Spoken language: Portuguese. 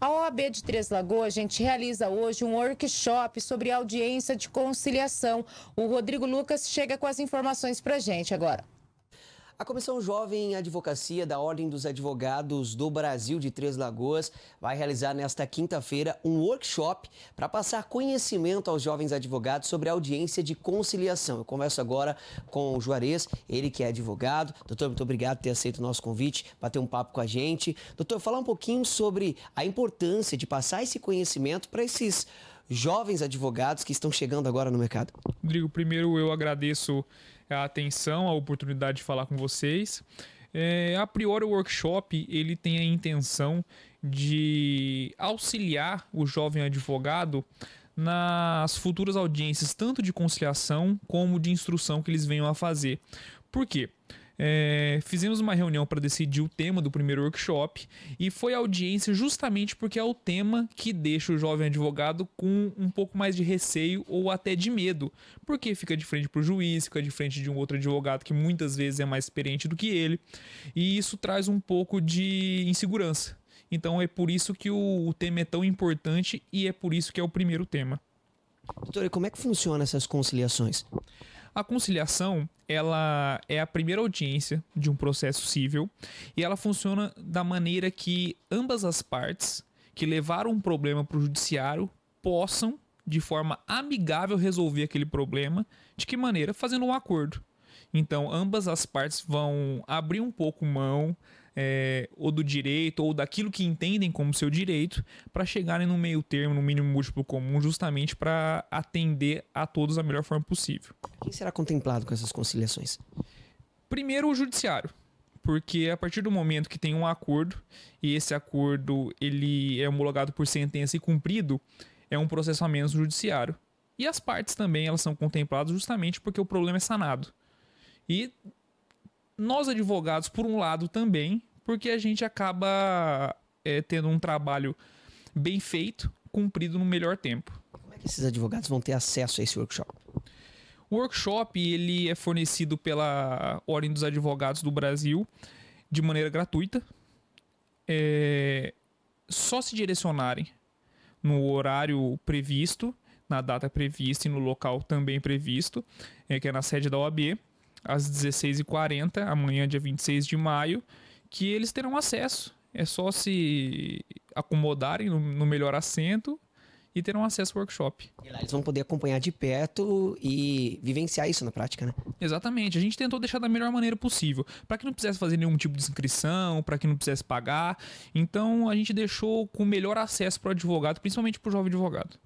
A OAB de Três Lagoas, gente, realiza hoje um workshop sobre audiência de conciliação. O Rodrigo Lucas chega com as informações para gente agora. A Comissão Jovem Advocacia da Ordem dos Advogados do Brasil de Três Lagoas vai realizar nesta quinta-feira um workshop para passar conhecimento aos jovens advogados sobre a audiência de conciliação. Eu converso agora com o Juarez, ele que é advogado. Doutor, muito obrigado por ter aceito o nosso convite, para ter um papo com a gente. Doutor, falar um pouquinho sobre a importância de passar esse conhecimento para esses jovens advogados que estão chegando agora no mercado? Rodrigo, primeiro eu agradeço a atenção, a oportunidade de falar com vocês. É, a priori o workshop ele tem a intenção de auxiliar o jovem advogado nas futuras audiências, tanto de conciliação como de instrução que eles venham a fazer. Por quê? É, fizemos uma reunião para decidir o tema do primeiro workshop e foi audiência justamente porque é o tema que deixa o jovem advogado com um pouco mais de receio ou até de medo, porque fica de frente para o juiz, fica de frente de um outro advogado que muitas vezes é mais experiente do que ele, e isso traz um pouco de insegurança. Então é por isso que o, o tema é tão importante e é por isso que é o primeiro tema. Doutora, como é que funciona essas conciliações? A conciliação, ela é a primeira audiência de um processo civil e ela funciona da maneira que ambas as partes que levaram um problema para o judiciário possam, de forma amigável, resolver aquele problema. De que maneira? Fazendo um acordo. Então, ambas as partes vão abrir um pouco mão é, ou do direito, ou daquilo que entendem como seu direito, para chegarem no meio termo, no mínimo múltiplo comum, justamente para atender a todos da melhor forma possível. Quem será contemplado com essas conciliações? Primeiro, o judiciário porque a partir do momento que tem um acordo e esse acordo ele é homologado por sentença e cumprido, é um processo a menos judiciário. E as partes também elas são contempladas justamente porque o problema é sanado. E nós advogados, por um lado, também porque a gente acaba é, tendo um trabalho bem feito, cumprido no melhor tempo. Como é que esses advogados vão ter acesso a esse workshop? O workshop ele é fornecido pela Ordem dos Advogados do Brasil de maneira gratuita. É só se direcionarem no horário previsto, na data prevista e no local também previsto, é, que é na sede da OAB, às 16h40, amanhã, dia 26 de maio que eles terão acesso. É só se acomodarem no, no melhor assento e terão acesso ao workshop. E lá eles vão poder acompanhar de perto e vivenciar isso na prática, né? Exatamente. A gente tentou deixar da melhor maneira possível, para que não precisasse fazer nenhum tipo de inscrição, para que não precisasse pagar. Então a gente deixou com o melhor acesso para o advogado, principalmente para o jovem advogado.